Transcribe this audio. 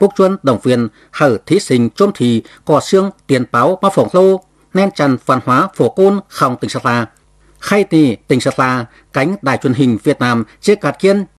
bốc chuân đồng viên hở thí sinh chôm thì cò xương tiền báo ba phổng lô nên trần văn hóa phổ côn không tỉnh sát la khai tì tỉnh sát la cánh đài truyền hình việt nam chế cạt kiên